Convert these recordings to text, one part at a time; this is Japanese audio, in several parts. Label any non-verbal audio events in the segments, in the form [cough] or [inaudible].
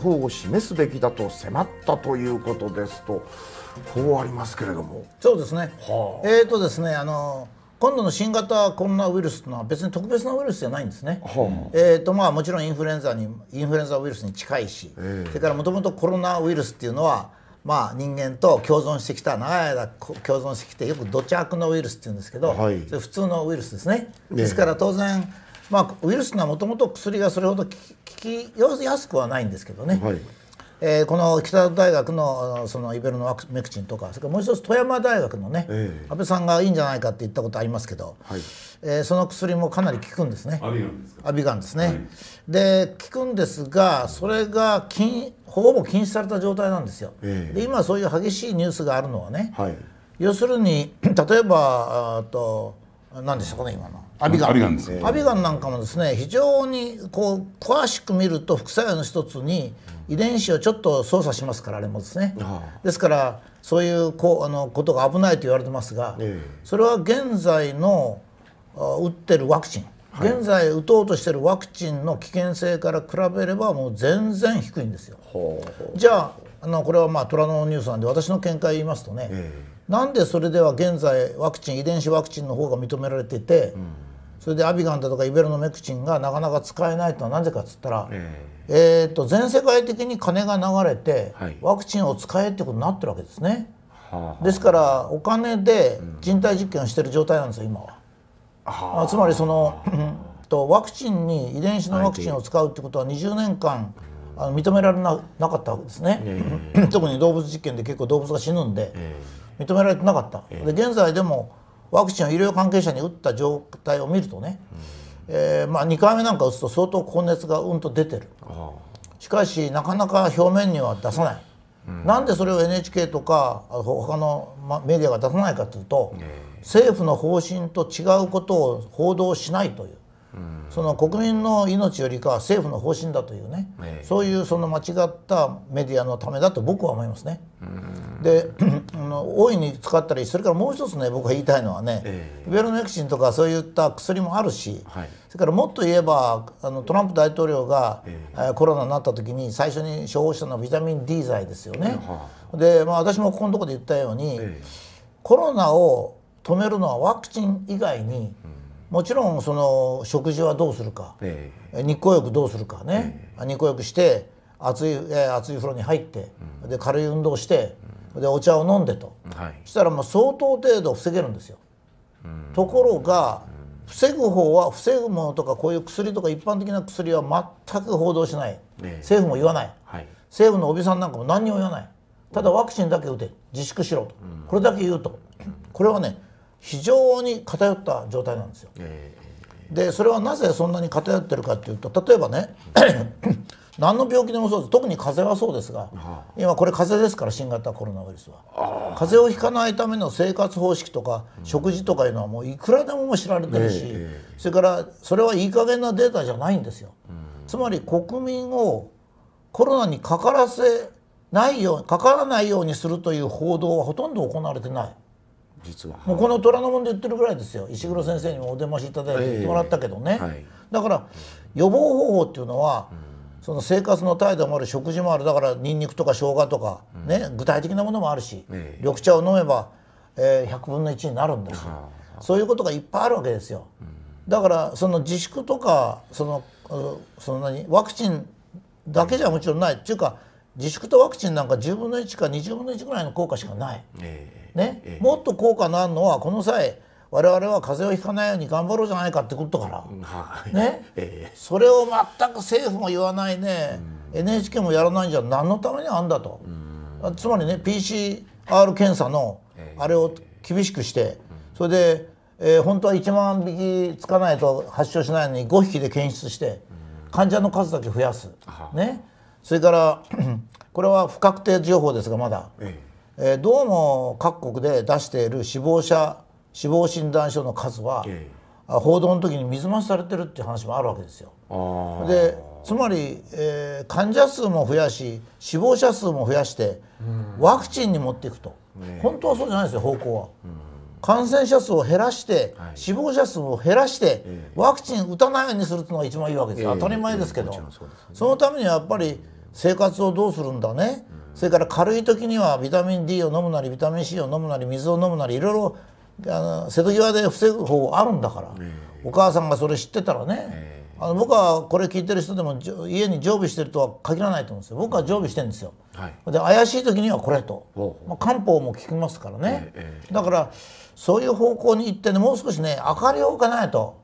方を示すべきだと迫ったということですとこうありますけれどもそうですね、はあ、えー、とですねあの今度の新型コロナウイルスというのは別に特別なウイルスじゃないんですね、はあ、えーとまあ、もちろんインフルエンザにインフルエンザウイルスに近いし、えー、それからもともとコロナウイルスっていうのはまあ、人間と共存してきた長い間共存してきてよく土着のウイルスっていうんですけど、はい、普通のウイルスですね。ですから当然、えーまあ、ウイルスがはもともと薬がそれほど効きやすくはないんですけどね、はい、えー、この北大学のそのイベルのメクチンとかそれからもう一つ富山大学のね、えー、安倍さんがいいんじゃないかって言ったことありますけど、はい、えー、その薬もかなり効くんですねアビガンですね、はい、で効くんですがそれが禁ほぼ禁止された状態なんですよ、えー、で今そういう激しいニュースがあるのはね、はい、要するに例えばあと何でしたかね今のアビガンアビガンアビガンなんかもですね非常にこう詳しく見ると副作用の一つに遺伝子をちょっと操作しますからあれもですね、ですからそういうこうあのことが危ないと言われてますが、それは現在の打ってるワクチン、はい、現在打とうとしてるワクチンの危険性から比べればもう全然低いんですよ。じゃああのこれはまあ虎のニュースなんで私の見解言いますとね、えーなんでそれでは現在ワクチン遺伝子ワクチンの方が認められてて、うん、それでアビガンだとかイベロノメクチンがなかなか使えないとはなぜかっつったら、えー、えー、と全世界的に金が流れて、はい、ワクチンを使えってことになってるわけですね。はあ、ですからお金で人体実験をしてる状態なんですよ今は。はあ、つまりそのとワクチンに遺伝子のワクチンを使うってことは20年間あの認められなかったわけですね、えー、[clears throat] 特に動物実験で結構動物が死ぬんで。え認められてなかった、で現在でもワクチンを医療関係者に打った状態を見るとね、えー、まあ、2回目なんか打つと相当高熱がうんと出てるしかしなかなか表面には出さない、うん、なんでそれを NHK とか他のメディアが出さないかというと、政府の方針と違うことを報道しないというその国民の命よりかは政府の方針だというね、えー、そういうその間違ったメディアのためだと僕は思いますね。で [clears throat] 大いに使ったりそれからもう一つね僕が言いたいのはね、えー、イベロネクチンとかそういった薬もあるし、はい、それからもっと言えばあのトランプ大統領が、えー、コロナになった時に最初に処方したのはビタミン D 剤ですよね。で、まあ、私もここのとこで言ったように、コロナを止めるのはワクチン以外に、うんもちろんその食事はどうするか、えー、日光浴どうするかね、えー、日光浴して熱い熱い風呂に入って、うん、で軽い運動して、うん、でお茶を飲んでと、はい、したらもう相当程度防げるんですよ。ところが防ぐ方は防ぐものとかこういう薬とか一般的な薬は全く報道しない、えー、政府も言わない、はい、政府のおびさんなんかも何にも言わないただワクチンだけ打て自粛しろと、これだけ言うとこれはね非常に偏った状態なんですよ。でそれはなぜそんなに偏ってるかっていうと例えばね [coughs] 何の病気でもそうです特に風邪はそうですが今これ風邪ですから新型コロナウイルスは風邪をひかないための生活方式とか食事とかいうのはもういくらでも知られてるしそれからそれはいい加減なデータじゃないんですよつまり国民をコロナにかからせないようにかからないようにするという報道はほとんど行われてない実は、もうこの虎ノ門で言ってるぐらいですよ石黒先生にもお出ましいただいて言ってもらったけどね、えーはい、だから予防方法っていうのは、うん、その生活の態度もある食事もあるだからにんにくとか生姜とかね、うん、具体的なものもあるし、えー、緑茶を飲めば、えー、100分の1になるんだし、そういうことがいっぱいあるわけですよ。うん、だからその自粛とかそのそんなにワクチンだけじゃもちろんないっていうか自粛とワクチンなんか10分の1か20分の1ぐらいの効果しかない、えー、ね、えー、もっと効果のあるのはこの際我々は風邪をひかないように頑張ろうじゃないかってことから、はい、ね、えー、それを全く政府も言わないね、うん、NHK もやらないんじゃ何のためにあんだと、うん、つまりね PCR 検査のあれを厳しくして、それで、えー、本当は1万匹つかないと発症しないのに5匹で検出して患者の数だけ増やす。ね、それから [clears throat] これは不確定情報ですがまだ、ええどうも各国で出している死亡者死亡診断書の数は、ええ、報道の時に水増しされてるっていう話もあるわけですよ。でつまり、えー、患者数も増やし死亡者数も増やして、ワクチンに持っていくと、本当はそうじゃないですよ方向は、感染者数を減らして、死亡者数を減らして、ワクチン打たないようにするというのが一番いいわけです、当たり前ですけど、そそのためにはやっぱり生活をどうするんだね、それから軽い時にはビタミン D を飲むなりビタミン C を飲むなり水を飲むなりいろいろあの瀬戸際で防ぐ方法あるんだから、お母さんがそれ知ってたらね、あの僕はこれ聞いてる人でも家に常備してるとは限らないと思うんですよ僕は常備してるんですよ、はい、で怪しい時にはこれと、まあ、漢方も効きますからね、だからそういう方向に行ってねもう少しね明かりを置かないと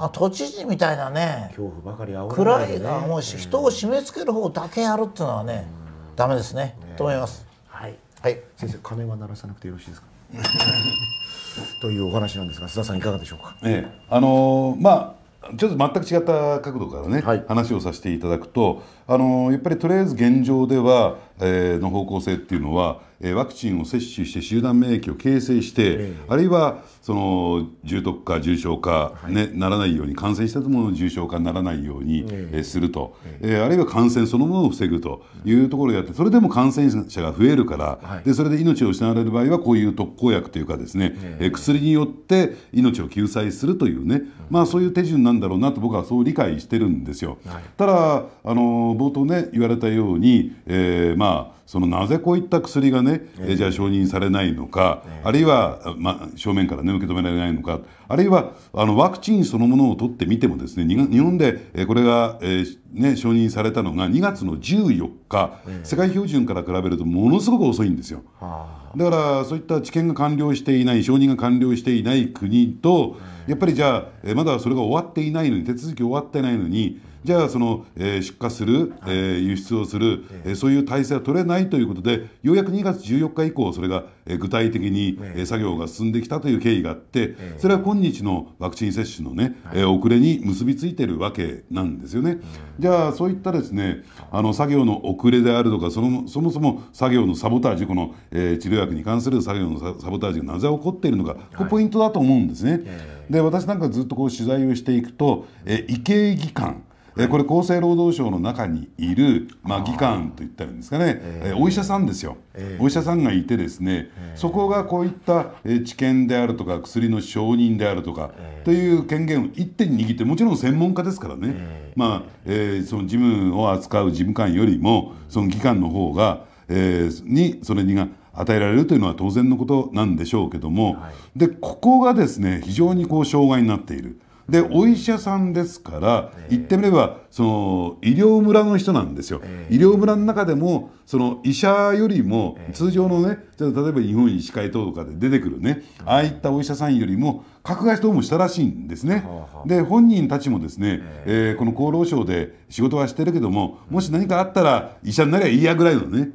あ都知事みたいなね恐怖ばかり煽らないで、ね、暗い思うし、うん、人を締め付ける方だけやるっていうのはね、うん、ダメですね、ね、と思います。はい、はい、先生金は鳴らさなくてよろしいですか [laughs] というお話なんですが須田さんいかがでしょうか。ええ、あのー、まあちょっと全く違った角度からね、はい、話をさせていただくとあのやっぱりとりあえず現状では、えー、の方向性っていうのは、えー、ワクチンを接種して集団免疫を形成して、えー、あるいはその重篤化、重症化ね、はい、ならないように、感染したものの重症化にならないように、ええー、すると、えー、あるいは感染そのものを防ぐというところをやって、それでも感染者が増えるから、はい、でそれで命を失われる場合は、こういう特効薬というか、ですね、えー、薬によって命を救済するというね、まあ、そういう手順なんだろうなと、僕はそう理解してるんですよ。はい、ただあの冒頭ね言われたように、えー、まあそのなぜこういった薬がね、えー、じゃあ承認されないのか、えー、あるいは、まあ、正面からね受け止められないのかあるいはあのワクチンそのものを取ってみてもですね日本で、えー、これが、えーね、承認されたのが2月の14日、えー、世界標準から比べるとものすごく遅いんですよ。だからそういった治験が完了していない承認が完了していない国と、やっぱりじゃあまだそれが終わっていないのに手続き終わってないのにじゃあその、えー、出荷する、えー、輸出をする、えー、そういう体制は取れないということでようやく2月14日以降それが、えー、具体的に、えー、作業が進んできたという経緯があって、それは今日のワクチン接種のね、えー、遅れに結びついてるわけなんですよね。じゃあそういったですねあの作業の遅れであるとかそのそもそも作業のサボタージュこの、えー、治療薬に関する作業のサボタージュがなぜ起こっているのか、ここポイントだと思うんですね。で私なんかずっとこう取材をしていくと、えー、医系技官えこれ厚生労働省の中にいる、まあ、議官といったらいいんですかね、えお医者さんですよ、お医者さんがいてですね、そこがこういった治験であるとか薬の承認であるとか、という権限を一手に握ってもちろん専門家ですからね、まあえその事務を扱う事務官よりもその議官の方が、えにそれにが与えられるというのは当然のことなんでしょうけども、でここがですね非常にこう障害になっている。でお医者さんですから、言ってみればその医療村の人なんですよ、医療村の中でもその医者よりも通常のね、例えば日本医師会等とかで出てくるね、ああいったお医者さんよりも格外どうもしたらしいんですね。で本人たちもですね、えー、この厚労省で仕事はしてるけどももし何かあったら医者になりゃいいやぐらいのね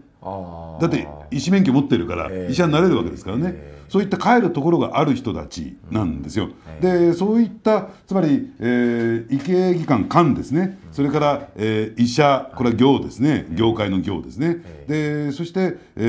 だって医師免許持ってるから医者になれるわけですからね、えー、そういった帰るところがある人たちなんですよ、うんえー、でそういったつまり、えー、医系技官官ですね、それから、えー、医者これは行ですね、業界の行ですね、でそして、え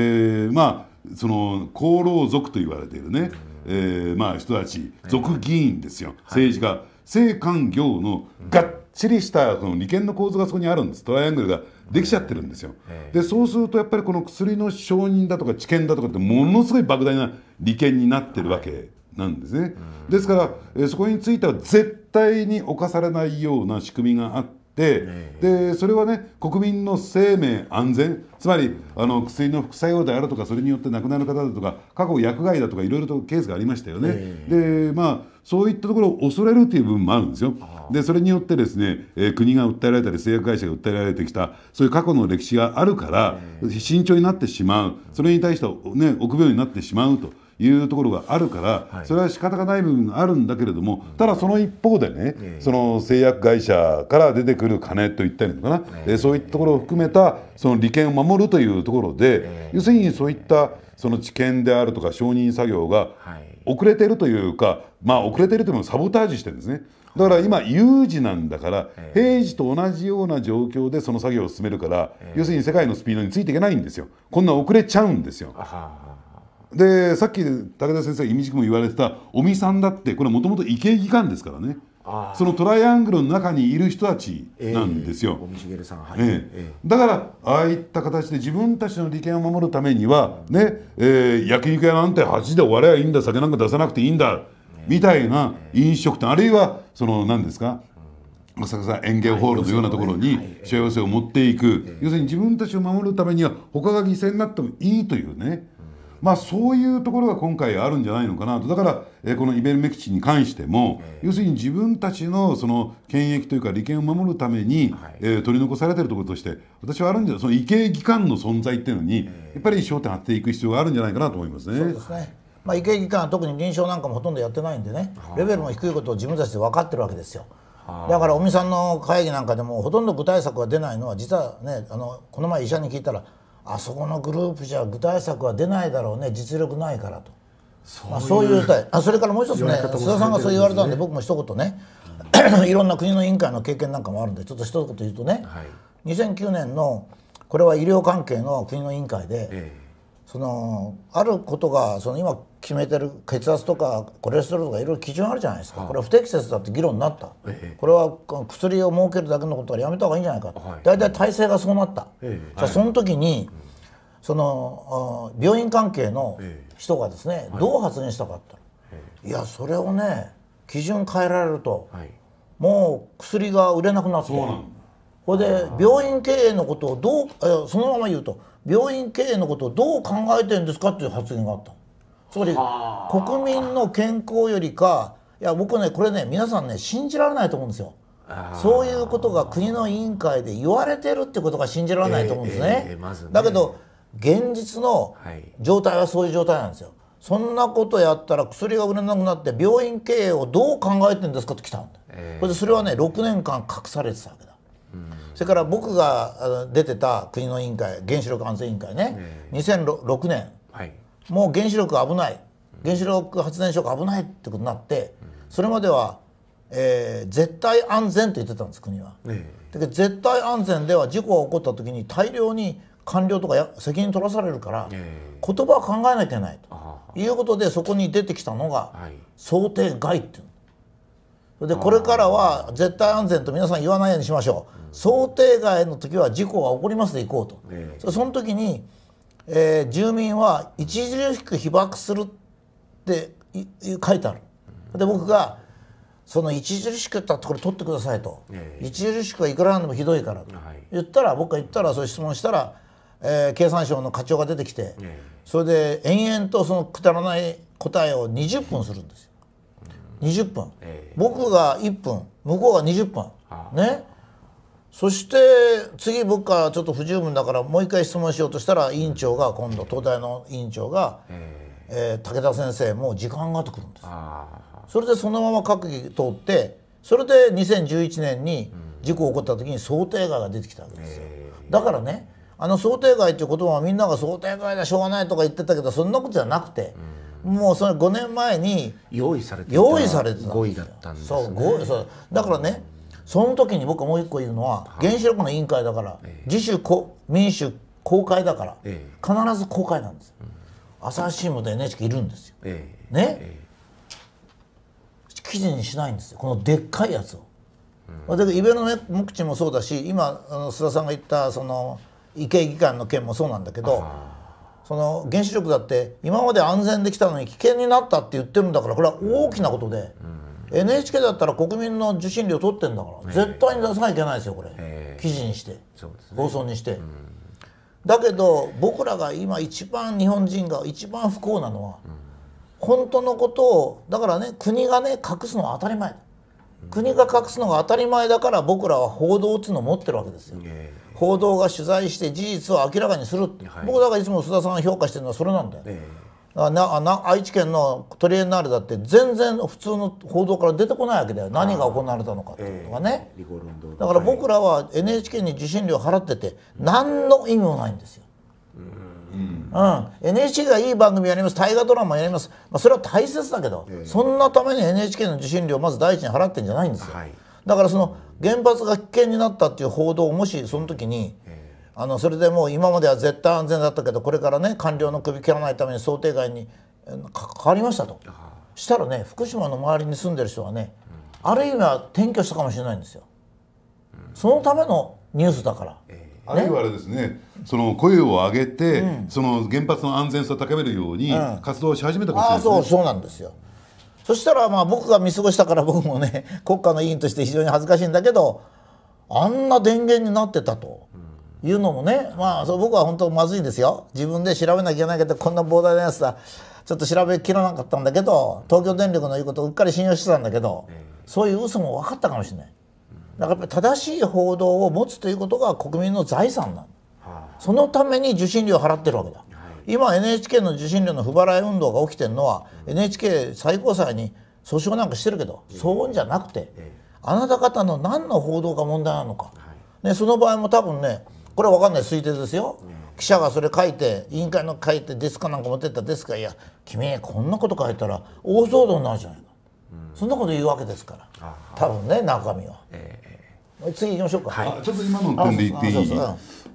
ー、まあその厚労族と言われているね、うん、えー、まあ人たち族議員ですよ、政治家、政官業のっ地理したその利権の構図がそこにあるんですトライアングルができちゃってるんですよ、でそうするとやっぱりこの薬の承認だとか治験だとかってものすごい莫大な利権になってるわけなんですね、ですから、えそこについては絶対に侵されないような仕組みがあってっでそれはね国民の生命安全つまりあの薬の副作用であるとかそれによって亡くなる方だとか過去薬害だとかいろいろとケースがありましたよね。でまあそういったところを恐れるという部分もあるんですよ。でそれによってですね、えー、国が訴えられたり製薬会社が訴えられてきたそういう過去の歴史があるから慎重になってしまうそれに対して、ね、臆病になってしまうと。いうところがあるから、それは仕方がない部分があるんだけれども、ただその一方でね、その製薬会社から出てくる金といったりのかな、えそういったところを含めたその利権を守るというところで、要するにそういったその知見であるとか承認作業が遅れてるというか、まあ遅れてるというのもサボタージュしてるんですね。だから今有事なんだから平時と同じような状況でその作業を進めるから要するに世界のスピードについていけないんですよこんな遅れちゃうんですよ。でさっき武田先生がみじくも言われてた尾身さんだってこれもともと医系技官ですからねそのトライアングルの中にいる人たちなんですよ。だからああいった形で自分たちの利権を守るためには、ねえー、焼肉屋なんて8で終われゃいいんだ酒なんか出さなくていいんだ、みたいな飲食店あるいはその何ですか浅草園芸ホールのようなところに幸せを持っていく、要するに自分たちを守るためには他が犠牲になってもいいというね。まあ、そういうところが今回あるんじゃないのかなとだから、えー、このイベルメクチンに関しても、要するに自分たちのその権益というか利権を守るために、はい、えー、取り残されてるところとして私はあるんじゃその医系機関の存在っていうのに、やっぱり焦点を当てていく必要があるんじゃないかなと思いますね。そうですねまあ、医系機関は特に臨床なんかもほとんどやってないんでねレベルも低いことを自分たちで分かってるわけですよ。だから尾身さんの会議なんかでもほとんど具体策が出ないのは実はねあのこの前医者に聞いたらあそこのグループじゃ具体策は出ないだろうね実力ないからとそうう,、まあ、そういう歌あそれからもう一つねね須田さんがそう言われたんで僕も一言ね [coughs] いろんな国の委員会の経験なんかもあるんでちょっと一言言うとね、はい、2009年のこれは医療関係の国の委員会で、ええ、そのあることがその今決めてる血圧とかコレステロールとかいろいろ基準あるじゃないですか、これは不適切だって議論になった、これは薬を設けるだけのことはやめた方がいいんじゃないか、はい、大体体制がそうなった、じゃあその時に、その病院関係の人がですね、どう発言したかっていやそれをね基準変えられると、もう薬が売れなくなってそれで病院経営のことをどうそのまま言うと病院経営のことをどう考えてるんですかっていう発言があった。つまり国民の健康よりかいや僕ねこれね皆さんね信じられないと思うんですよ。そういうことが国の委員会で言われてるってことが信じられないと思うんですね。えーえーま、ねだけど現実の状態はそういう状態なんですよ。そんなことやったら薬が売れなくなって病院経営をどう考えてんですかって来たんだ、えー、それはね6年間隠されてたわけだ。それから僕が出てた国の委員会原子力安全委員会ね、えー、2006年、はい、もう原子力危ない原子力発電所が危ないってことになってそれまでは、えー、絶対安全と言ってたんです国は。だけど絶対安全では事故が起こった時に大量に官僚とか責任取らされるから、言葉は考えなきゃいけないということでそこに出てきたのが、想定外っていうそれでこれからは絶対安全と皆さん言わないようにしましょう、想定外の時は事故が起こりますでいこうと、その時にえー、住民は著しく被爆するって書いてある。で僕がその著しくったところ取ってくださいと、えー、著しくはいくらなんでもひどいからと、はい、言ったら僕が言ったらそういう質問したら、えー、経産省の課長が出てきて、えー、それで延々とそのくだらない答えを20分するんですよ、20分、えー、僕が1分向こうが20分ねそして次僕がちょっと不十分だからもう一回質問しようとしたら委員長が今度東大の委員長が、えー、武田先生もう時間がかってくるんですそれでそのまま閣議通ってそれで2011年に事故起こった時に想定外が出てきたわけですよだからねあの想定外っていう言葉はみんなが想定外だしょうがないとか言ってたけどそんなことじゃなくて、もうそれ5年前に用意されてた用意されてだったんです、ね、そうそうだからね、その時に僕もう一個言うのは、原子力の委員会だから、自主民主公開だから、必ず公開なんですよ、朝日新聞と NHK いるんですよ、ね、記事にしないんですよこのでっかいやつを。うん、イベノのクチンもそうだし今須田さんが言ったその意見議官の件もそうなんだけどその原子力だって今まで安全できたのに危険になったって言ってるんだからこれは大きなことで、うんうん NHK だったら国民の受信料取ってんだから、絶対に出さなきゃいけないですよこれ、記事にして、ね、放送にして、うん、だけど僕らが今一番日本人が一番不幸なのは、うん、本当のことをだからね国がね隠すのは当たり前国が隠すのが当たり前だから僕らは報道っていうのを持ってるわけですよ、報道が取材して事実を明らかにする、はい、僕だからいつも須田さんが評価してるのはそれなんだよ、えーなな愛知県のトリエンナーレだって全然普通の報道から出てこないわけだよ何が行われたのかっていうのがね、えー、だから僕らは NHK に受信料払ってて何の意味もないんですよ。うん、うん、NHK がいい番組やります大河ドラマやります、まあ、それは大切だけど、えー、そんなために NHK の受信料をまず第一に払ってんじゃないんですよ、はい、だからその原発が危険になったっていう報道をもしその時にあのそれでもう今までは絶対安全だったけどこれからね官僚の首切らないために想定外に変わりましたとしたらね福島の周りに住んでる人はね、うん、ある意味は転居したかもしれないんですよ、うん、そのためのニュースだから。えーね、あるいはあれですね、その声を上げて、うん、その原発の安全性を高めるように活動し始めたかもしれないですね、うん、そうそうなんですよ。そしたらまあ僕が見過ごしたから僕もね国家の委員として非常に恥ずかしいんだけどあんな電源になってたと、いうのもね、まあ、そう僕は本当まずいですよ。自分で調べなきゃいけないけど、こんな膨大なやつだちょっと調べきらなかったんだけど、東京電力の言うことをうっかり信用してたんだけど、そういう嘘も分かったかもしれない。だからやっぱり正しい報道を持つということが国民の財産なんそのために受信料を払ってるわけだ。今 NHK の受信料の不払い運動が起きてるのは NHK 最高裁に訴訟なんかしてるけどそうじゃなくてあなた方の何の報道が問題なのか、ね、その場合も多分ねこれ分かんない推定ですよ、うん、記者がそれ書いて委員会の書いてデスか、なんか持ってったデスか、いや君こんなこと書いたら大騒動になるじゃないか、うん、そんなこと言うわけですから多分ね中身は、えー、次行きましょうか、はい、ちょっと今の点で言っていい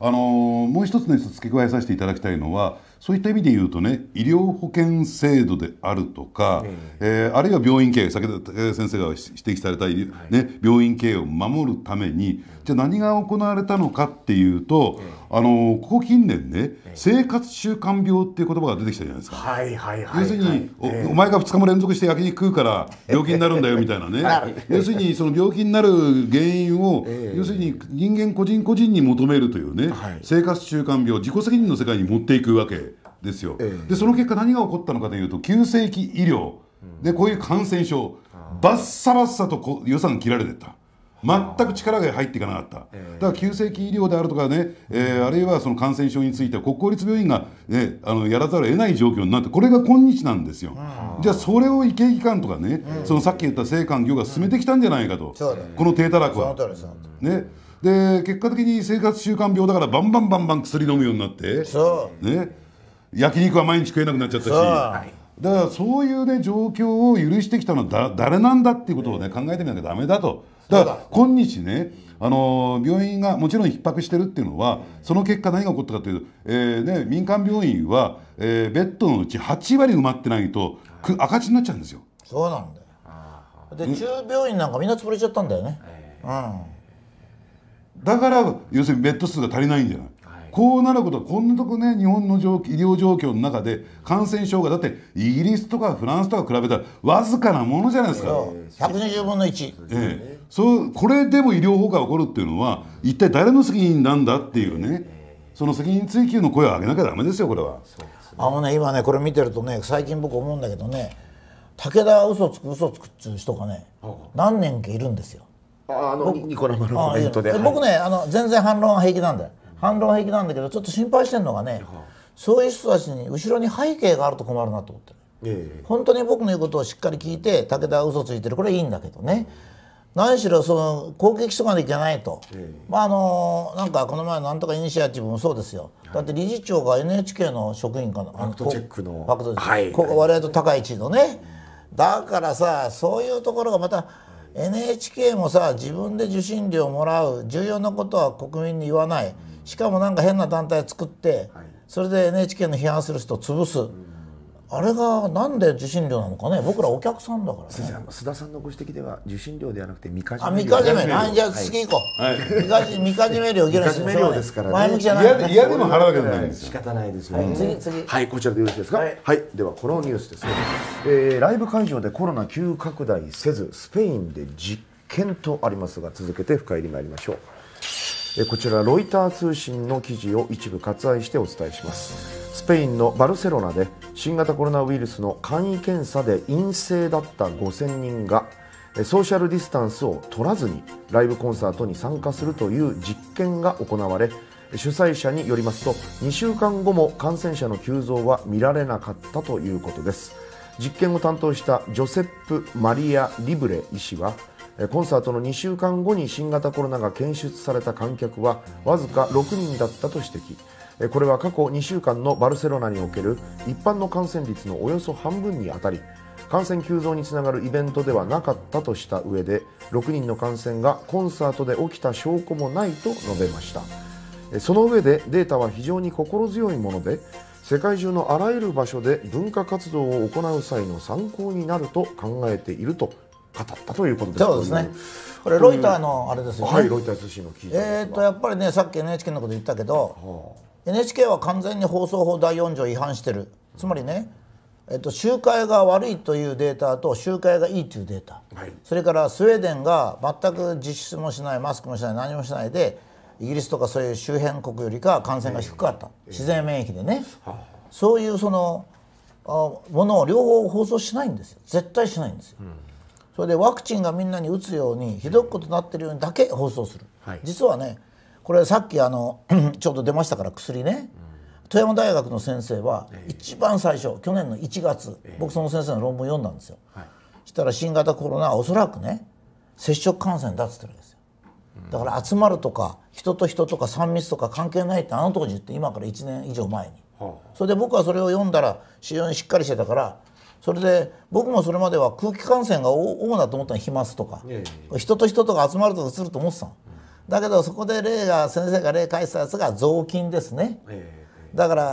あのもう一つね付け加えさせていただきたいのはそういった意味で言うとね医療保険制度であるとか、えー、あるいは病院経営先ほど先生が指摘された、ね、病院経営を守るためにじゃあ何が行われたのかっていうと、あのここ近年ね、生活習慣病っていう言葉が出てきたじゃないですか、はいはいはい、要するに、お前が2日も連続して焼肉食うから病気になるんだよみたいなね、要するにその病気になる原因を、要するに人間個人個人に求めるというね、生活習慣病自己責任の世界に持っていくわけですよ。でその結果何が起こったのかというと急性期医療でこういう感染症ばっさばっさとこ予算切られてった。全く力が入っていかなかった、だから急性期医療であるとかね、えー、あるいはその感染症について国公立病院が、ね、あのやらざるを得ない状況になってこれが今日なんですよ、じゃあそれを医系機関とかね、そのさっき言った生官業が進めてきたんじゃないかと、この低たらくは。ねで結果的に生活習慣病だからバンバンバンバン薬飲むようになって、ね、焼肉は毎日食えなくなっちゃったし。だからそういうね状況を許してきたのは誰なんだっていうことをね、考えてみなきゃだめだとだから今日ねあの病院がもちろん逼迫してるっていうのはその結果何が起こったかというと、えーね、民間病院は、えー、ベッドのうち8割埋まってないとく赤字になっちゃうんですよそうなんだよで中病院なんかみんな潰れちゃったんだよね、うん、だから要するにベッド数が足りないんじゃないこうなることこんなとこね日本の医療状況の中で感染症がだってイギリスとかフランスとか比べたらわずかなものじゃないですか、えー、120分の1、ええー、そうこれでも医療崩壊が起こるっていうのは一体誰の責任なんだっていうねその責任追及の声を上げなきゃだめですよこれは、あのね今ねこれ見てるとね最近僕思うんだけどね武田嘘つく嘘つくっつう人がね、何年かいるんですよあのの僕ねあの全然反論は平気なんだよ反論平気なんだけどちょっと心配してるのがね、そういう人たちに後ろに背景があると困るなと思ってええ、本当に僕の言うことをしっかり聞いて武田は嘘ついてるこれいいんだけどね、何しろその攻撃とかでいけないと、え、まああのなんかこの前なんとかイニシアチブもそうですよ、はい、だって理事長が NHK の職員かなファクトチェックのファクトチェック、はい、ここ我々と高市のねだからさそういうところがまた NHK もさ自分で受信料をもらう重要なことは国民に言わない。しかもなんか変な団体作って、それで NHK の批判する人を潰す、あれがなんで受信料なのかね僕らお客さんだから、ね、先生須田さんのご指摘では受信料ではなくてみかじめ料あみかじめ料じゃあ次行こう、はい、みかじ料議論してみ料でね、前向きじゃない、ね、いやでも払うわけじゃないんです仕方ないですね、はい、次次はいこちらでよろしいですか、はい、はい、ではこのニュースですね、えー、ライブ会場でコロナ急拡大せずスペインで実験とありますが続けて深入りまいりましょうこちらロイター通信の記事を一部割愛してお伝えしますスペインのバルセロナで新型コロナウイルスの簡易検査で陰性だった5000人がソーシャルディスタンスを取らずにライブコンサートに参加するという実験が行われ主催者によりますと2週間後も感染者の急増は見られなかったということです実験を担当したジョセップ・マリア・リブレ医師はコンサートの2週間後に新型コロナが検出された観客はわずか6人だったと指摘これは過去2週間のバルセロナにおける一般の感染率のおよそ半分にあたり感染急増につながるイベントではなかったとした上で6人の感染がコンサートで起きた証拠もないと述べましたその上でデータは非常に心強いもので世界中のあらゆる場所で文化活動を行う際の参考になると考えていると語ったということですそうですね。これロイターのあれですよね。はい、ロイター通信の記事。えっとやっぱりね、さっき NHK のこと言ったけど、はあ、NHK は完全に放送法第4条違反してる。つまりね、えっと集会が悪いというデータと集会がいいというデータ。はい、それからスウェーデンが全く実質もしないマスクもしない何もしないで、イギリスとかそういう周辺国よりか感染が低かった。ええ、自然免疫でね。はあ、そういうそのあものを両方放送しないんですよ。絶対しないんですよ。うんそれでワクチンがみんなに打つようにひどいことになってるようにだけ放送する、はい、実はねこれさっきあの [clears throat] ちょうど出ましたから薬ね、うん、富山大学の先生は一番最初、えー、去年の1月、えー、僕その先生の論文読んだんですよ、はい、したら新型コロナはおそらくね接触感染だっつってるんですよだから集まるとか人と人とか3密とか関係ないってあの当時って今から1年以上前に、はあ、それで僕はそれを読んだら非常にしっかりしてたからそれで僕もそれまでは空気感染が主だと思ったの飛沫とか人と人とが集まるとかすると思ってたの。だけどそこで例が先生が例返したやつが雑巾ですね。だから